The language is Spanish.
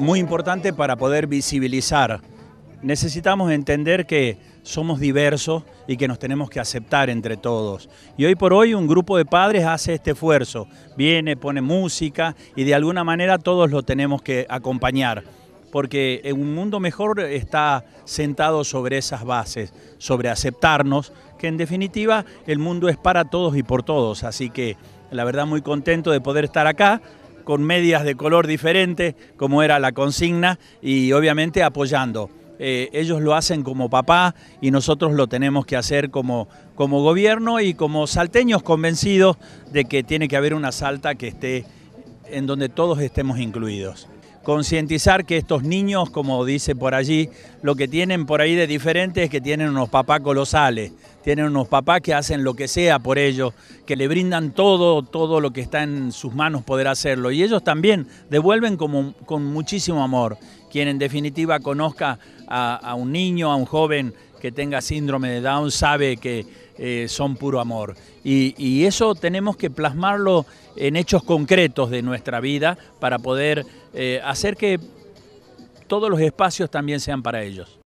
muy importante para poder visibilizar. Necesitamos entender que somos diversos y que nos tenemos que aceptar entre todos. Y hoy por hoy un grupo de padres hace este esfuerzo, viene, pone música y de alguna manera todos lo tenemos que acompañar, porque un mundo mejor está sentado sobre esas bases, sobre aceptarnos, que en definitiva el mundo es para todos y por todos, así que la verdad muy contento de poder estar acá con medias de color diferente, como era la consigna, y obviamente apoyando. Eh, ellos lo hacen como papá y nosotros lo tenemos que hacer como, como gobierno y como salteños convencidos de que tiene que haber una salta que esté en donde todos estemos incluidos concientizar que estos niños, como dice por allí, lo que tienen por ahí de diferente es que tienen unos papás colosales, tienen unos papás que hacen lo que sea por ellos, que le brindan todo, todo lo que está en sus manos poder hacerlo. Y ellos también devuelven como, con muchísimo amor. Quien en definitiva conozca a, a un niño, a un joven, que tenga síndrome de Down sabe que eh, son puro amor. Y, eso tenemos que plasmarlo en hechos concretos de nuestra vida para poder eh, hacer que todos los espacios también sean para ellos.